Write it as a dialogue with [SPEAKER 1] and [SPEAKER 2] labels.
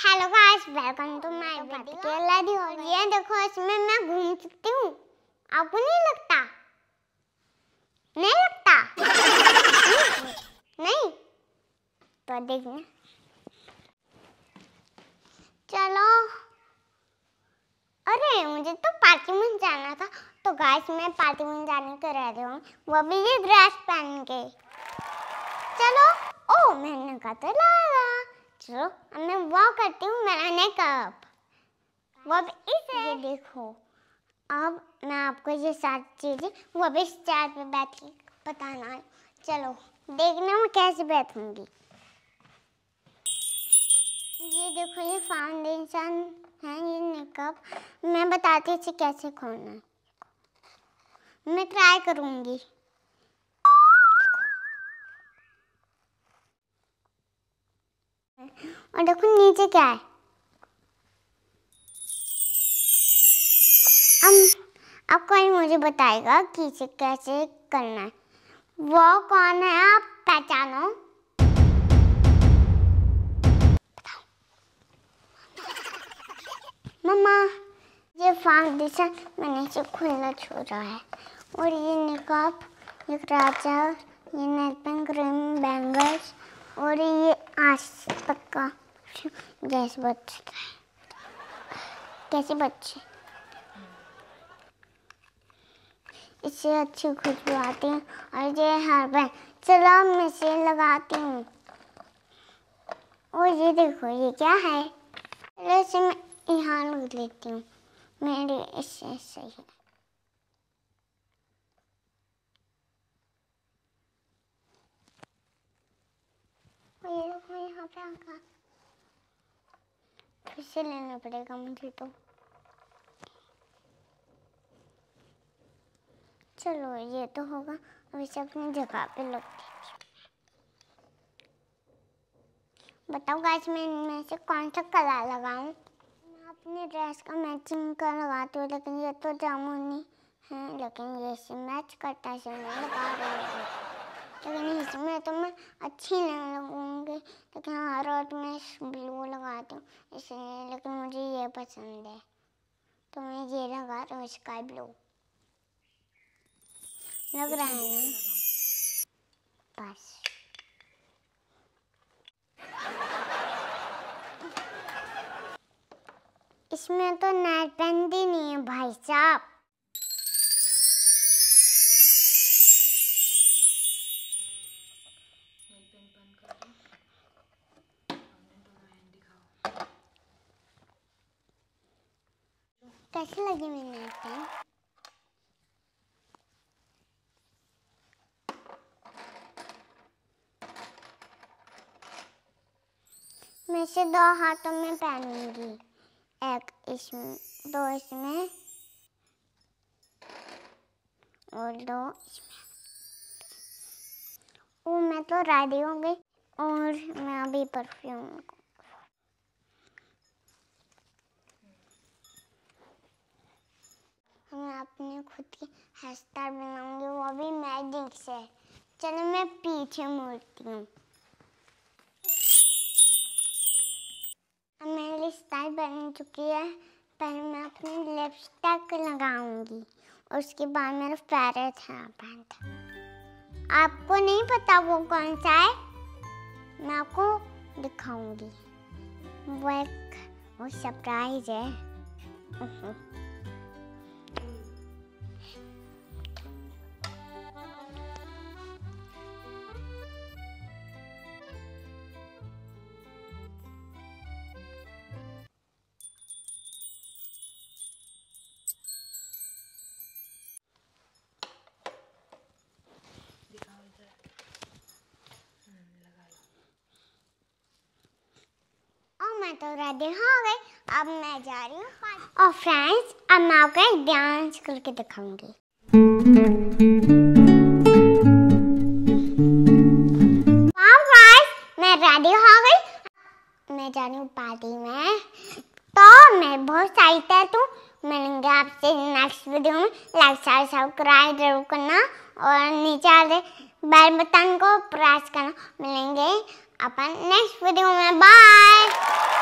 [SPEAKER 1] Hello guys welcome to my video हो गई है देखो इसमें मैं घूम सकती हूँ आपको नहीं लगता नहीं लगता नहीं, नहीं। तो देखना चलो अरे मुझे तो पार्टी में जाना था तो गाइस मैं पार्टी में जाने के रह रही हूँ वो भी ये ड्रेस पहन के चलो ओ मैंने कहा तो लगा चलो अब मैं वो करती हूँ मेरा का वो अब इसे ये देखो अब मैं आपको ये सात चीज़ें वो अब इस चार पे बैठ के बताना चलो देखना मैं कैसे बैठूँगी ये देखो ये फाउंडेशन है ये मेकअप मैं बताती हूँ इसे कैसे खोलना है मैं ट्राई करूँगी और देखो नीचे क्या है अब अब कोई मुझे बताएगा कि इसे कैसे करना है वो कौन है आप पहचानो मम्मा ये फाउंडेशन मैंने इसे खुला छोड़ा है और ये निकाब ये राजा ये नेट पेन क्रीम बैंगल्स और ये आज तक का गैस बचता है कैसे बच्चे इससे अच्छी खुशबू आती है और ये हर बार चलो मैं से लगाती हूँ और ये देखो ये क्या है चलो इसे मैं यहाँ लग लेती हूँ मेरे इससे सही है ये देखो यहाँ पे आका फिर से लेना पड़ेगा मुझे तो चलो ये तो होगा अब इसे अपनी जगह पे लग बताओ गाइस मैं इनमें से कौन सा कलर लगाऊं मैं अपनी ड्रेस का मैचिंग का लगाती हूँ लेकिन ये तो जामुनी है लेकिन ये से मैच करता है इसे मैं लगा रही हूँ लेकिन इसमें तो मैं अच्छी नहीं लगूँगी लेकिन हाँ, हर आर्ट में ब्लू लगाती हूँ इसलिए लेकिन मुझे ये पसंद है तो मैं ये लगा रहा हूँ स्काई ब्लू लग रहा है ना बस इसमें तो नाइट पहनती नहीं है भाई साहब कैसे लगे मेरे पेन मैं से दो हाथों में पहनूंगी एक इसमें दो इसमें और दो इसमें ओ मैं तो रेडी हो गई और मैं अभी परफ्यूम मैं अपने खुद की हस्ता बनाऊंगी वो भी मैजिक से चलो मैं पीछे मुड़ती हूँ मेरी स्टाइल बन चुकी है पहले मैं अपनी लिपस्टिक लगाऊंगी उसके बाद मेरा फेवरेट है बैंड आपको नहीं पता वो कौन सा है मैं आपको दिखाऊंगी वो एक वो सरप्राइज है मैं तो रेडी हो गई अब मैं जा रही हूँ और फ्रेंड्स अब मैं आपको एक डांस करके दिखाऊंगी मैं रेडी हो गई मैं जा रही हूँ पार्टी में तो मैं बहुत एक्साइटेड हूँ मिलेंगे आपसे नेक्स्ट वीडियो में लाइक शेयर सब्सक्राइब जरूर करना और नीचे वाले बेल बटन को प्रेस करना मिलेंगे अपन नेक्स्ट वीडियो में बाय